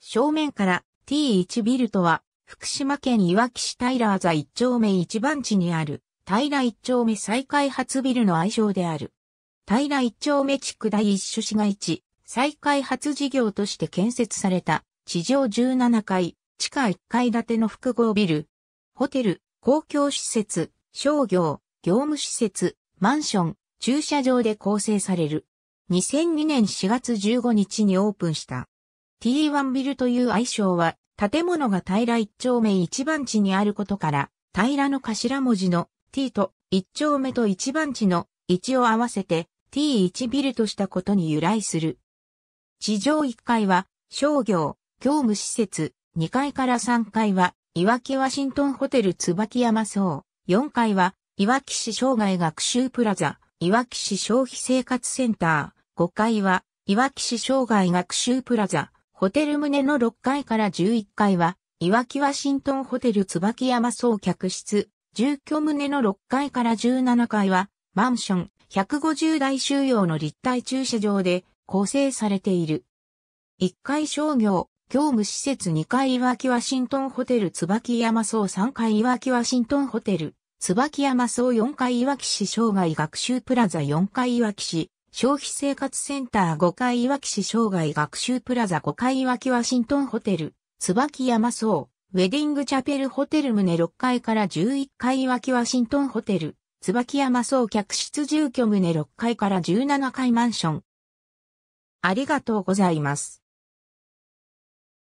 正面から T1 ビルとは、福島県いわき市平ーざ1丁目1番地にある、平1丁目再開発ビルの愛称である。平1丁目地区第一種市街地、再開発事業として建設された、地上17階、地下1階建ての複合ビル、ホテル、公共施設、商業、業務施設、マンション、駐車場で構成される。2002年4月15日にオープンした。T1 ビルという愛称は、建物が平一丁目一番地にあることから、平の頭文字の T と一丁目と一番地の1を合わせて T1 ビルとしたことに由来する。地上1階は商業、業務施設、2階から3階は、いわきワシントンホテル椿山荘、4階は、いわき市生涯学習プラザ、いわき市消費生活センター、5階は、いわき市生涯学習プラザ、ホテル棟の6階から11階は、いわきワシントンホテル椿山総客室、住居棟の6階から17階は、マンション150台収容の立体駐車場で構成されている。1階商業、業務施設2階いわきワシントンホテル椿山総3階いわきワシントンホテル、椿山総4階いわき市生涯学習プラザ4階いわき市、消費生活センター5階いわき市生涯学習プラザ5階いわきワシントンホテル、椿山荘、ウェディングチャペルホテル棟6階から11階いわきワシントンホテル、椿山荘客室住居棟6階から17階マンション。ありがとうございます。